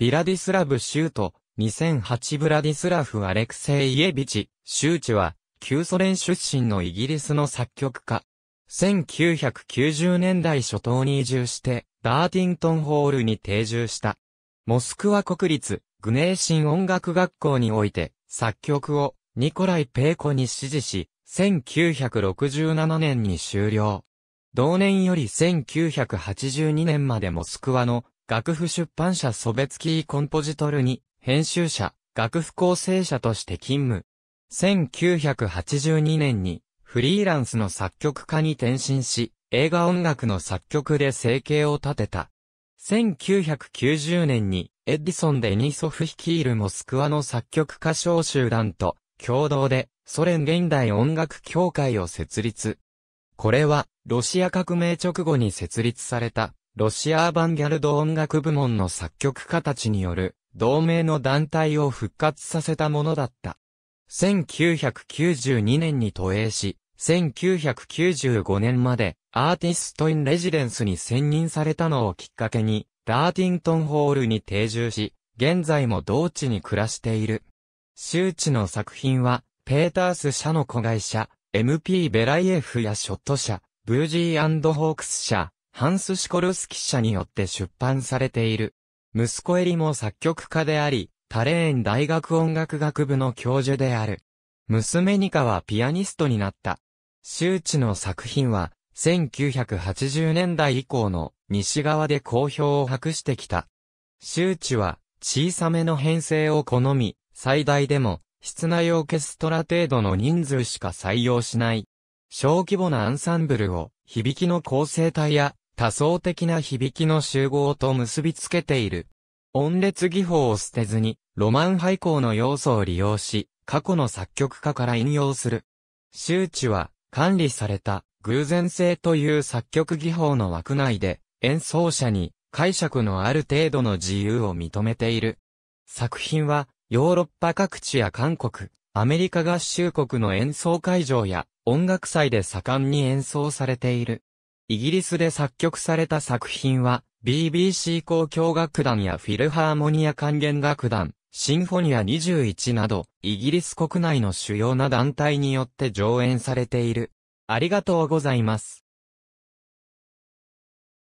ビラディスラブ・シュート、2008ブラディスラフ・アレクセイ・イエビチ、シューチは、旧ソ連出身のイギリスの作曲家。1990年代初頭に移住して、ダーティントンホールに定住した。モスクワ国立、グネーシン音楽学校において、作曲を、ニコライ・ペーコに指示し、1967年に終了。同年より1982年までモスクワの楽譜出版社ソベツキーコンポジトルに、編集者、楽譜構成者として勤務。1982年に、フリーランスの作曲家に転身し、映画音楽の作曲で生計を立てた。1990年に、エディソン・デニソフ率いるモスクワの作曲家小集団と、共同で、ソ連現代音楽協会を設立。これは、ロシア革命直後に設立された、ロシアアバンギャルド音楽部門の作曲家たちによる同盟の団体を復活させたものだった。1992年に投影し、1995年までアーティスト・イン・レジデンスに選任されたのをきっかけに、ダーティントンホールに定住し、現在も同地に暮らしている。周知の作品は、ペータース社の子会社、MP ベライエフやショット社、ブージーホークス社、ハンス・シコルスキ社によって出版されている。息子エリも作曲家であり、タレーン大学音楽学部の教授である。娘ニカはピアニストになった。周知の作品は、1980年代以降の西側で好評を博してきた。周知は、小さめの編成を好み、最大でも、室内オーケストラ程度の人数しか採用しない。小規模なアンサンブルを、響きの構成体や多層的な響きの集合と結びつけている。音列技法を捨てずに、ロマン廃校の要素を利用し、過去の作曲家から引用する。周知は、管理された、偶然性という作曲技法の枠内で、演奏者に解釈のある程度の自由を認めている。作品は、ヨーロッパ各地や韓国、アメリカ合衆国の演奏会場や音楽祭で盛んに演奏されている。イギリスで作曲された作品は、BBC 交響楽団やフィルハーモニア管弦楽団、シンフォニア21など、イギリス国内の主要な団体によって上演されている。ありがとうございます。